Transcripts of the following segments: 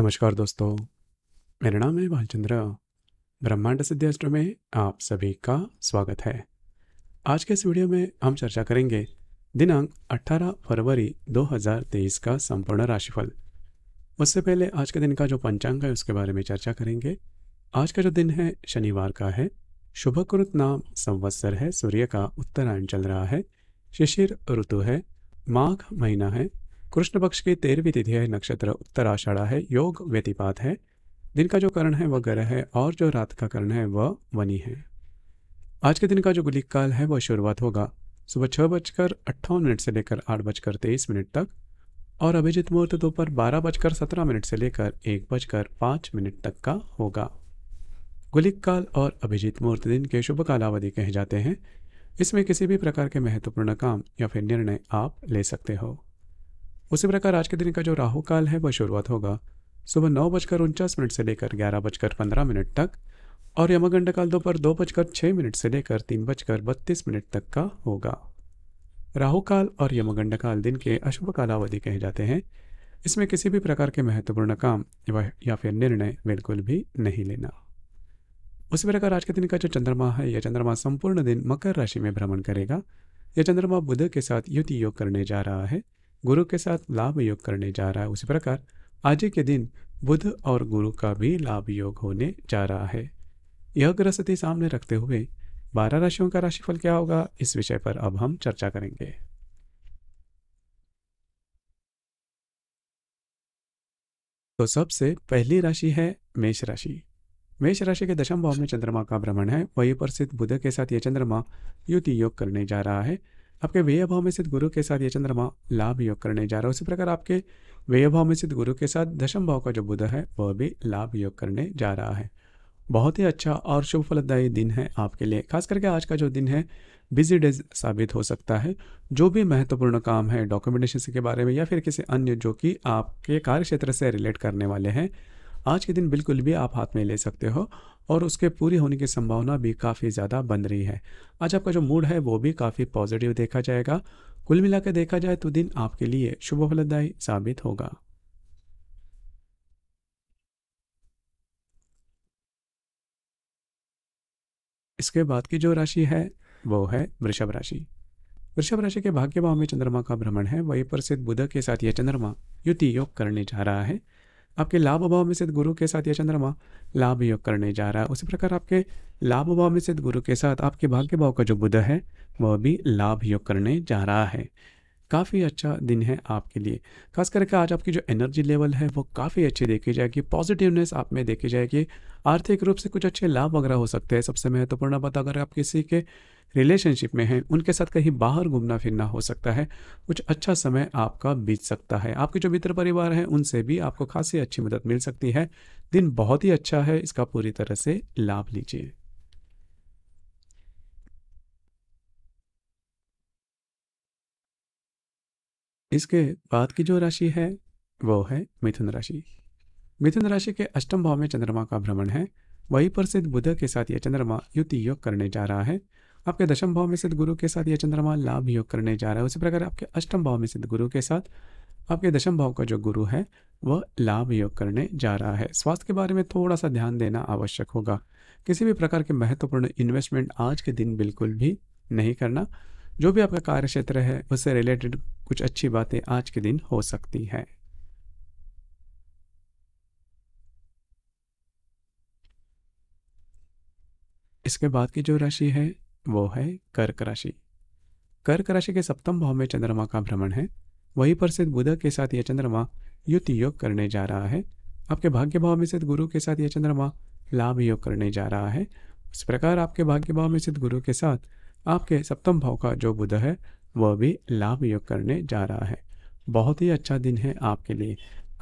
नमस्कार दोस्तों मेरा नाम है बालचंद्र ब्रह्मांड सिद्धास्त्र में आप सभी का स्वागत है आज के इस वीडियो में हम चर्चा करेंगे दिनांक 18 फरवरी 2023 का संपूर्ण राशिफल उससे पहले आज के दिन का जो पंचांग है उसके बारे में चर्चा करेंगे आज का जो दिन है शनिवार का है शुभकृत नाम संवत्सर है सूर्य का उत्तरायण चल रहा है शिशिर ऋतु है माघ महीना है कृष्ण पक्ष की तेरहवीं तिथि है नक्षत्र उत्तराषाढ़ा है योग व्यतिपात है दिन का जो करण है वह ग्रह है और जो रात का करण है वह वनी है आज के दिन का जो गुलिक काल है वह शुरुआत होगा सुबह छह बजकर अट्ठावन मिनट से लेकर आठ बजकर तेईस मिनट तक और अभिजित मुहूर्त दोपहर बारह बजकर सत्रह मिनट से लेकर एक बजकर पांच मिनट तक का होगा गुलिक काल और अभिजीत मुहूर्त दिन के शुभ कालावधि कहे जाते हैं इसमें किसी भी प्रकार के महत्वपूर्ण काम या फिर निर्णय आप ले सकते हो उसी प्रकार आज के दिन का जो राहु काल है वह शुरुआत होगा सुबह नौ बजकर उनचास मिनट से लेकर ग्यारह बजकर पंद्रह मिनट तक और यमगंड काल दोपहर दो बजकर छः मिनट से लेकर तीन बजकर बत्तीस मिनट तक का होगा राहु काल और यमगंड काल दिन के अशुभ कालावधि कहे जाते हैं इसमें किसी भी प्रकार के महत्वपूर्ण काम या फिर निर्णय बिल्कुल भी नहीं लेना उसी प्रकार आज के दिन का जो चंद्रमा है यह चंद्रमा संपूर्ण दिन मकर राशि में भ्रमण करेगा यह चंद्रमा बुध के साथ युति योग करने जा रहा है गुरु के साथ लाभ योग करने जा रहा है उसी प्रकार आज के दिन बुध और गुरु का भी लाभ योग होने जा रहा है यह ग्रहस्थिति सामने रखते हुए बारह राशियों का राशिफल क्या होगा इस विषय पर अब हम चर्चा करेंगे तो सबसे पहली राशि है मेष राशि मेष राशि के दशम भाव में चंद्रमा का भ्रमण है वही पर स्थित बुध के साथ यह चंद्रमा युति योग करने जा रहा है आपके व्यय भाव में स्थित गुरु के साथ ये चंद्रमा लाभ योग करने जा रहा है उसी प्रकार आपके व्यय भाव में स्थित गुरु के साथ दशम भाव का जो बुध है वह भी लाभ योग करने जा रहा है बहुत ही अच्छा और शुभ फलदायी दिन है आपके लिए खास करके आज का जो दिन है बिजी डेज साबित हो सकता है जो भी महत्वपूर्ण काम है डॉक्यूमेंटेशन के बारे में या फिर किसी अन्य जो कि आपके कार्य क्षेत्र से रिलेट करने वाले हैं आज के दिन बिल्कुल भी आप हाथ में ले सकते हो और उसके पूरी होने की संभावना भी काफ़ी ज़्यादा बन रही है आज आपका जो मूड है वो भी काफ़ी पॉजिटिव देखा जाएगा कुल मिलाकर देखा जाए तो दिन आपके लिए शुभ फलदायी साबित होगा इसके बाद की जो राशि है वो है वृषभ राशि वृषभ राशि के भाग्य भाव में चंद्रमा का भ्रमण है वहीं पर सिद्ध बुध के साथ यह चंद्रमा युति योग करने जा रहा है आपके लाभ अभाव में स्थित गुरु के साथ यह चंद्रमा लाभ योग करने जा रहा है उसी प्रकार आपके लाभ अभाव में स्थित गुरु के साथ आपके भाग्य भाव का जो बुध है वह भी लाभ योग करने जा रहा है काफ़ी अच्छा दिन है आपके लिए खास करके आज आपकी जो एनर्जी लेवल है वो काफ़ी अच्छी देखी जाएगी पॉजिटिवनेस आप में देखी जाएगी आर्थिक रूप से कुछ अच्छे लाभ वगैरह हो सकते हैं सबसे महत्वपूर्ण बात अगर आप किसी के रिलेशनशिप में हैं उनके साथ कहीं बाहर घूमना फिरना हो सकता है कुछ अच्छा समय आपका बीत सकता है आपके जो मित्र परिवार हैं उनसे भी आपको खासी अच्छी मदद मिल सकती है दिन बहुत ही अच्छा है इसका पूरी तरह से लाभ लीजिए इसके बाद की जो राशि है वो है मिथुन राशि मिथुन राशि के अष्टम भाव में चंद्रमा का भ्रमण है वही पर सिद्ध बुध के साथ यह चंद्रमा युति योग करने जा रहा है आपके दशम भाव में सिद्ध गुरु के साथ यह चंद्रमा लाभ योग करने जा रहा है उसी प्रकार आपके अष्टम भाव में सिद्ध गुरु के साथ आपके दशम भाव का जो गुरु है वह लाभ योग करने जा रहा है स्वास्थ्य के बारे में थोड़ा सा ध्यान देना आवश्यक होगा किसी भी प्रकार के महत्वपूर्ण इन्वेस्टमेंट आज के दिन बिल्कुल भी नहीं करना जो भी आपका कार्य क्षेत्र है उससे रिलेटेड कुछ अच्छी बातें आज के दिन हो सकती है इसके बाद की जो राशि है वो है कर्क राशि कर्क राशि के सप्तम भाव में चंद्रमा का भ्रमण है वहीं पर स्थित बुध के साथ यह चंद्रमा युति योग करने जा रहा है आपके भाग्य भाव में स्थित गुरु के साथ यह चंद्रमा लाभ योग करने जा रहा है इस प्रकार आपके भाग्य भाव में स्थित गुरु के साथ आपके सप्तम भाव का जो बुध है वह भी लाभ योग करने जा रहा है बहुत ही अच्छा दिन है आपके लिए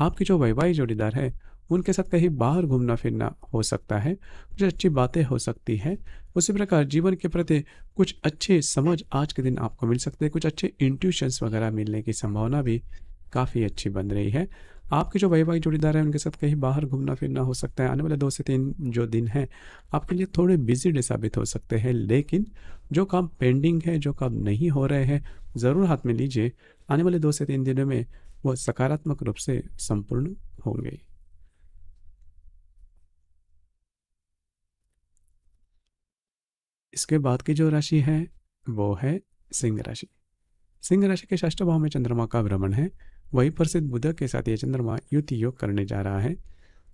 आपकी जो वैवाहिक जोड़ीदार है उनके साथ कहीं बाहर घूमना फिरना हो सकता है कुछ अच्छी बातें हो सकती हैं उसी प्रकार जीवन के प्रति कुछ अच्छे समझ आज के दिन आपको मिल सकते हैं कुछ अच्छे इंट्यूशंस वगैरह मिलने की संभावना भी काफ़ी अच्छी बन रही है आपके जो वैवाहिक जोड़ीदार हैं उनके साथ कहीं बाहर घूमना फिरना हो सकता है आने वाले दो से तीन जो दिन हैं आपके लिए थोड़े बिजी डे साबित हो सकते हैं लेकिन जो काम पेंडिंग है जो काम नहीं हो रहे हैं ज़रूर हाथ में लीजिए आने वाले दो से तीन दिनों में वह सकारात्मक रूप से संपूर्ण होंगे इसके बाद की जो राशि है वो है सिंह राशि सिंह राशि के शास्त्र भाव में चंद्रमा का भ्रमण है वही पर सिद्ध बुध के साथ ये चंद्रमा युति योग करने जा रहा है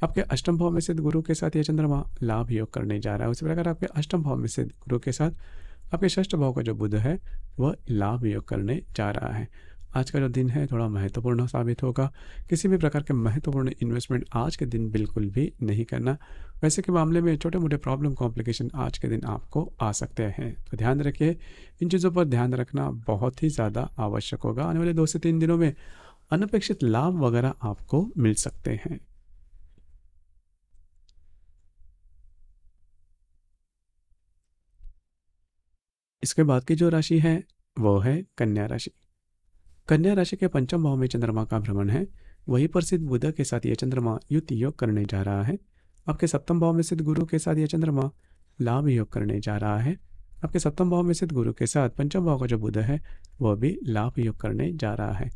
आपके अष्टम भाव में सिद्ध गुरु के साथ यह चंद्रमा लाभ योग करने जा रहा है उसी प्रकार आपके अष्टम भाव में सिद्ध गुरु के साथ आपके षष्ठ भाव का जो बुध है वह लाभ योग करने जा रहा है आज का जो दिन है थोड़ा महत्वपूर्ण साबित होगा किसी भी प्रकार के महत्वपूर्ण इन्वेस्टमेंट आज के दिन बिल्कुल भी नहीं करना वैसे के मामले में छोटे मोटे प्रॉब्लम कॉम्प्लिकेशन आज के दिन आपको आ सकते हैं तो ध्यान रखिए इन चीज़ों पर ध्यान रखना बहुत ही ज़्यादा आवश्यक होगा आने वाले दो से तीन दिनों में अनपेक्षित लाभ वगैरह आपको मिल सकते हैं इसके बाद की जो राशि है वो है कन्या राशि कन्या राशि के पंचम भाव में चंद्रमा का भ्रमण है वही पर सिद्ध बुध के साथ यह चंद्रमा युति योग करने जा रहा है आपके सप्तम भाव में सिद्ध गुरु के साथ यह चंद्रमा लाभ योग करने जा रहा है आपके सप्तम भाव में सिद्ध गुरु के साथ पंचम भाव का जो बुध है वह भी लाभ योग करने जा रहा है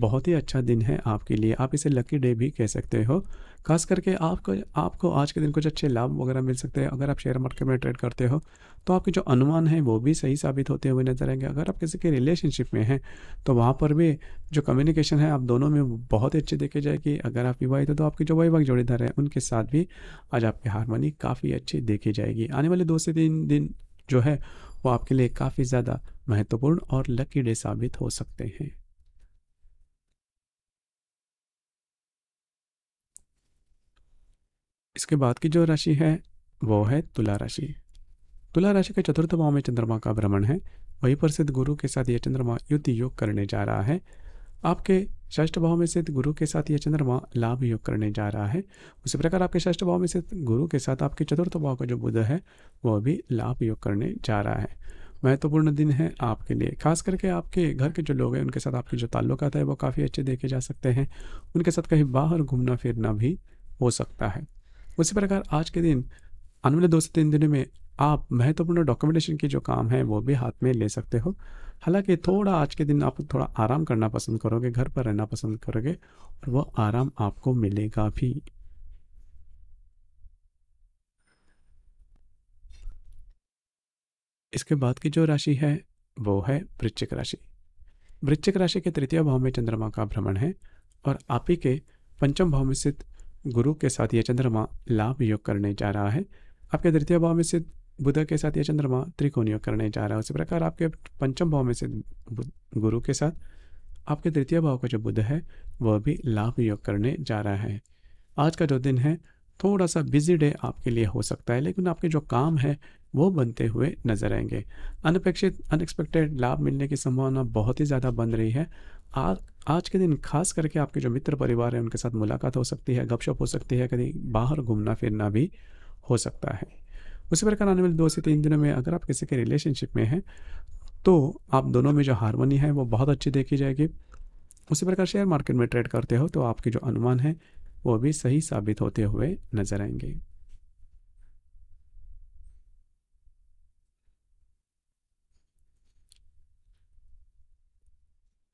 बहुत ही अच्छा दिन है आपके लिए आप इसे लकी डे भी कह सकते हो खास करके आपको आपको आज के दिन कुछ अच्छे लाभ वगैरह मिल सकते हैं अगर आप शेयर मार्केट में ट्रेड करते हो तो आपके जो अनुमान है वो भी सही साबित होते हुए नजर आएंगे अगर आप किसी के रिलेशनशिप में हैं तो वहाँ पर भी जो कम्युनिकेशन है आप दोनों में बहुत ही अच्छी देखी जाएगी अगर आप विवाहित हो तो आपके जो वैवाहिक जोड़ीदार हैं उनके साथ भी आज आपकी हारमोनी काफ़ी अच्छी देखी जाएगी आने वाले दो से तीन दिन जो है वो आपके लिए काफ़ी ज़्यादा महत्वपूर्ण और लकी डे साबित हो सकते हैं इसके बाद की जो राशि है वो है तुला राशि तुला राशि के चतुर्थ भाव में चंद्रमा का भ्रमण है वहीं पर सिद्ध गुरु के साथ यह चंद्रमा युद्ध योग करने जा रहा है आपके षष्ठ भाव में सिद्ध गुरु के साथ यह चंद्रमा लाभ योग करने जा रहा है उसी प्रकार आपके षष्ठ भाव में सिद्ध गुरु के साथ आपके चतुर्थ भाव का जो बुध है वह भी लाभ योग करने जा रहा है महत्वपूर्ण दिन है आपके लिए खास करके आपके घर के जो लोग हैं उनके साथ आपके जो ताल्लुक है वो काफ़ी अच्छे देखे जा सकते हैं उनके साथ कहीं बाहर घूमना फिरना भी हो सकता है उसी प्रकार आज के दिन आने वाले दो से तीन दिनों में आप महत्वपूर्ण डॉक्यूमेंटेशन के जो काम है वो भी हाथ में ले सकते हो हालांकि थोड़ा आज के दिन आप थोड़ा आराम करना पसंद करोगे घर पर रहना पसंद करोगे और वो आराम आपको मिलेगा भी इसके बाद की जो राशि है वो है वृश्चिक राशि वृश्चिक राशि के तृतीय भाव में चंद्रमा का भ्रमण है और आप ही के पंचम भाव में स्थित गुरु के साथ यह चंद्रमा लाभ योग करने जा रहा है आपके द्वितीय भाव में से बुध के साथ यह चंद्रमा त्रिकोण योग करने जा रहा है उसी प्रकार आपके पंचम भाव में से गुरु के साथ आपके तृतीय भाव का जो बुध है वह भी लाभ योग करने जा रहा है आज का जो दिन है थोड़ा सा बिजी डे आपके लिए हो सकता है लेकिन आपके जो काम है वो बनते हुए नजर आएंगे अनपेक्षित अनएक्सपेक्टेड लाभ मिलने की संभावना बहुत ही ज़्यादा बन रही है आज आज के दिन खास करके आपके जो मित्र परिवार हैं उनके साथ मुलाकात हो सकती है गपशप हो सकती है कहीं बाहर घूमना फिरना भी हो सकता है उसी प्रकार आने वाले दो से तीन दिनों में अगर आप किसी के रिलेशनशिप में हैं तो आप दोनों में जो हारमोनी है वो बहुत अच्छी देखी जाएगी उसी प्रकार शेयर मार्केट में ट्रेड करते हो तो आपके जो अनुमान है वो भी सही साबित होते हुए नज़र आएंगे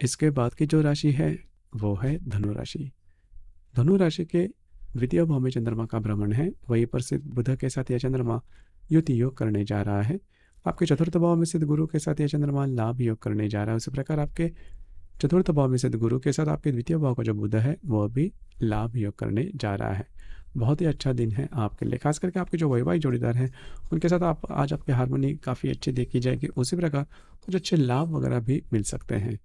इसके बाद की जो राशि है वो है धनु राशि धनु राशि के द्वितीय भाव में चंद्रमा का भ्रमण है वहीं पर सिद्ध बुध के साथ यह चंद्रमा युति योग करने जा रहा है आपके चतुर्थ भाव में सिद्ध गुरु के साथ यह चंद्रमा लाभ योग करने जा रहा है उसी प्रकार आपके चतुर्थ भाव में सिद्ध गुरु के साथ आपके द्वितीय भाव का जो बुध है वह भी लाभ योग करने जा रहा है बहुत ही अच्छा दिन है आपके लिए खास करके आपके जो वैवाहिक जोड़ीदार हैं उनके साथ आप आज आपकी हारमोनी काफ़ी अच्छी देखी जाएगी उसी प्रकार कुछ अच्छे लाभ वगैरह भी मिल सकते हैं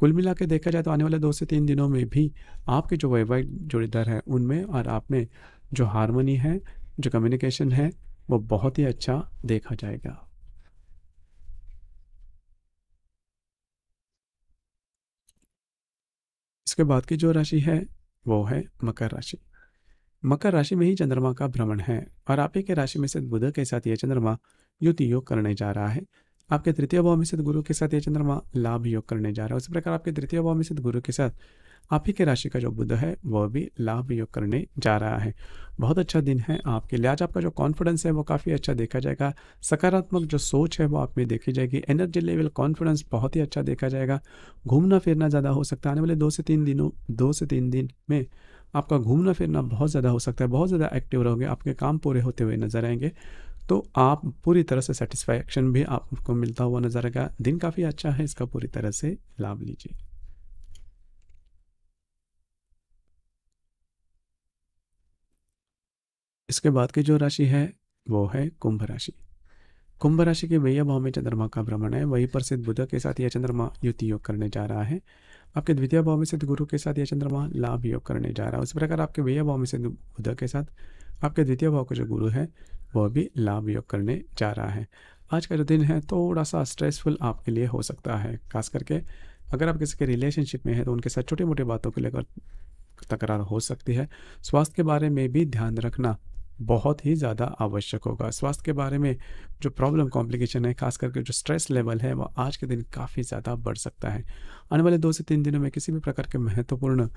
कुल मिला के देखा जाए तो आने वाले दो से तीन दिनों में भी आपके जो वैवाहिक जोड़ीदार है उनमें और आप में जो हारमोनी है जो कम्युनिकेशन है वो बहुत ही अच्छा देखा जाएगा इसके बाद की जो राशि है वो है मकर राशि मकर राशि में ही चंद्रमा का भ्रमण है और आप ही के राशि में से बुध के साथ यह चंद्रमा युति योग करने जा रहा है आपके तृतीय भाव में स्थित गुरु के साथ ये चंद्रमा लाभ योग करने जा रहा है उसी प्रकार आपके तृतीय भाव में स्थित गुरु के साथ आप ही के राशि का जो बुद्ध है वह भी लाभ योग करने जा रहा है बहुत अच्छा दिन है आपके लिए आज आपका जो कॉन्फिडेंस है वो काफ़ी अच्छा देखा जाएगा सकारात्मक जो सोच है वो आप में देखी जाएगी एनर्जी लेवल कॉन्फिडेंस बहुत ही अच्छा देखा जाएगा घूमना फिरना ज़्यादा हो सकता है आने वाले दो से तीन दिनों दो से तीन दिन में आपका घूमना फिरना बहुत ज़्यादा हो सकता है बहुत ज़्यादा एक्टिव रहोगे आपके काम पूरे होते हुए नजर आएंगे तो आप पूरी तरह से सेटिस्फैक्शन भी आपको मिलता हुआ नजर आएगा दिन काफ़ी अच्छा है इसका पूरी तरह से लाभ लीजिए इसके बाद की जो राशि है वो है कुंभ राशि कुंभ राशि के भैया भाव में चंद्रमा का भ्रमण है वहीं पर सिद्ध बुध के साथ यह चंद्रमा युति योग करने जा रहा है आपके द्वितीय भाव में सिद्ध गुरु के साथ यह चंद्रमा लाभ योग करने जा रहा है उसी प्रकार आपके भैया भाव में सिद्ध बुध के साथ आपके द्वितीय भाव के जो गुरु है वह भी लाभ योग करने जा रहा है आज का जो दिन है थोड़ा सा स्ट्रेसफुल आपके लिए हो सकता है खास करके अगर आप किसी के रिलेशनशिप में हैं तो उनके साथ छोटी मोटी बातों को लेकर तकरार हो सकती है स्वास्थ्य के बारे में भी ध्यान रखना बहुत ही ज़्यादा आवश्यक होगा स्वास्थ्य के बारे में जो प्रॉब्लम कॉम्प्लिकेशन है खास करके जो स्ट्रेस लेवल है वह आज के दिन काफ़ी ज़्यादा बढ़ सकता है आने वाले दो से तीन दिनों में किसी भी प्रकार के महत्वपूर्ण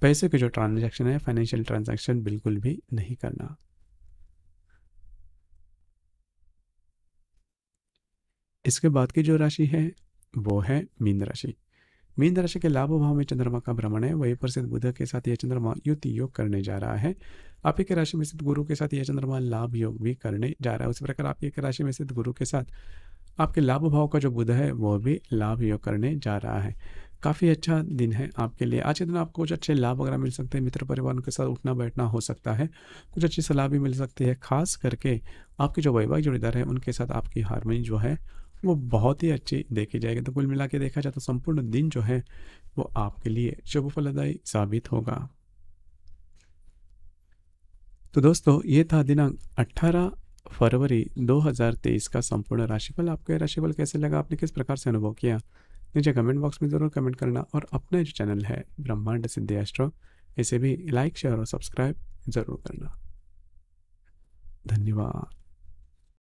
पैसे के जो ट्रांजैक्शन है फाइनेंशियल ट्रांजैक्शन बिल्कुल भी नहीं करना इसके बाद की जो राशि है वो है मीन राशि मीन राशि के लाभ भाव में चंद्रमा का भ्रमण है वही पर स्थित बुध के साथ यह चंद्रमा युति योग करने जा रहा है आप के राशि में स्थित गुरु के साथ यह चंद्रमा लाभ योग भी करने जा रहा है उसी प्रकार आपके एक राशि में स्थित गुरु के साथ आपके लाभ भाव का जो बुध है वो भी लाभ योग करने जा रहा है काफ़ी अच्छा दिन है आपके लिए आज के दिन आपको कुछ अच्छे लाभ वगैरह मिल सकते हैं मित्र परिवार के साथ उठना बैठना हो सकता है कुछ अच्छी सलाह भी मिल सकती है खास करके आपके जो वैवाहिक जोड़ीदार हैं उनके साथ आपकी हारमोनी जो है वो बहुत ही अच्छी देखी जाएगी तो कुल मिला के देखा जाए तो संपूर्ण दिन जो है वो आपके लिए शुभ फलदायी साबित होगा तो दोस्तों ये था दिनांक 18 फरवरी 2023 का संपूर्ण राशिफल आपको राशिफल कैसे लगा आपने किस प्रकार से अनुभव किया नीचे कमेंट बॉक्स में ज़रूर कमेंट करना और अपना जो चैनल है ब्रह्मांड सिद्धि एस्ट्रो इसे भी लाइक शेयर और सब्सक्राइब ज़रूर करना धन्यवाद